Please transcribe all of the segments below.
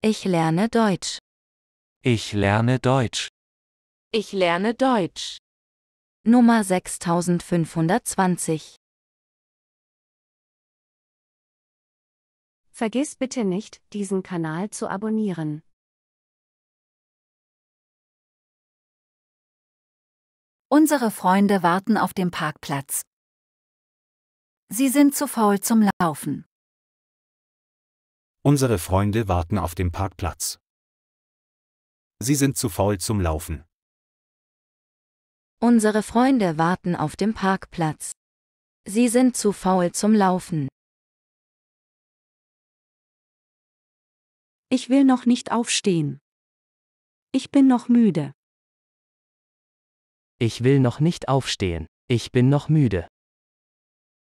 Ich lerne Deutsch. Ich lerne Deutsch. Ich lerne Deutsch. Nummer 6520. Vergiss bitte nicht, diesen Kanal zu abonnieren. Unsere Freunde warten auf dem Parkplatz. Sie sind zu faul zum Laufen. Unsere Freunde warten auf dem Parkplatz. Sie sind zu faul zum Laufen. Unsere Freunde warten auf dem Parkplatz. Sie sind zu faul zum Laufen. Ich will noch nicht aufstehen. Ich bin noch müde. Ich will noch nicht aufstehen. Ich bin noch müde.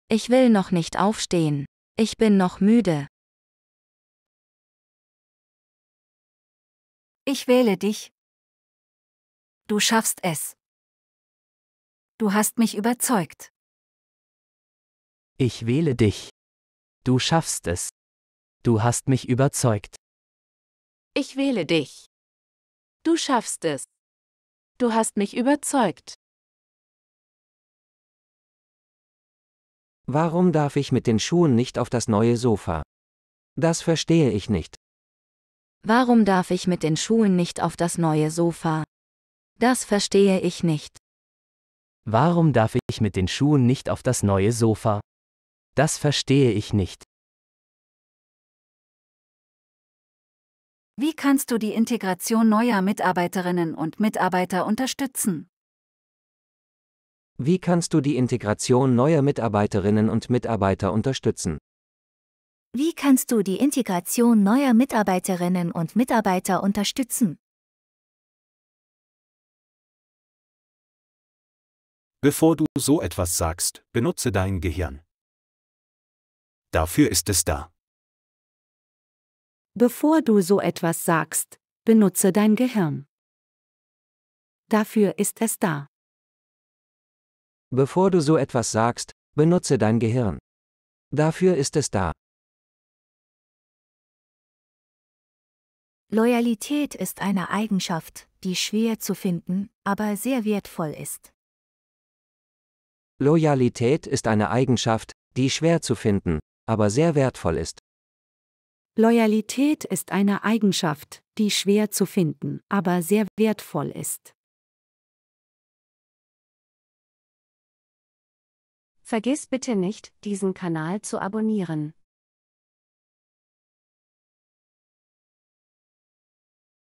Ich will noch nicht aufstehen. Ich bin noch müde. Ich wähle dich. Du schaffst es. Du hast mich überzeugt. Ich wähle dich. Du schaffst es. Du hast mich überzeugt. Ich wähle dich. Du schaffst es. Du hast mich überzeugt. Warum darf ich mit den Schuhen nicht auf das neue Sofa? Das verstehe ich nicht. Warum darf ich mit den Schuhen nicht auf das neue Sofa? Das verstehe ich nicht. Warum darf ich mit den Schuhen nicht auf das neue Sofa? Das verstehe ich nicht. Wie kannst du die Integration neuer Mitarbeiterinnen und Mitarbeiter unterstützen? Wie kannst du die Integration neuer Mitarbeiterinnen und Mitarbeiter unterstützen? Wie kannst du die Integration neuer Mitarbeiterinnen und Mitarbeiter unterstützen? Bevor du so etwas sagst, benutze dein Gehirn. Dafür ist es da. Bevor du so etwas sagst, benutze dein Gehirn. Dafür ist es da. Bevor du so etwas sagst, benutze dein Gehirn. Dafür ist es da. Loyalität ist eine Eigenschaft, die schwer zu finden, aber sehr wertvoll ist. Loyalität ist eine Eigenschaft, die schwer zu finden, aber sehr wertvoll ist. Loyalität ist eine Eigenschaft, die schwer zu finden, aber sehr wertvoll ist. Vergiss bitte nicht, diesen Kanal zu abonnieren.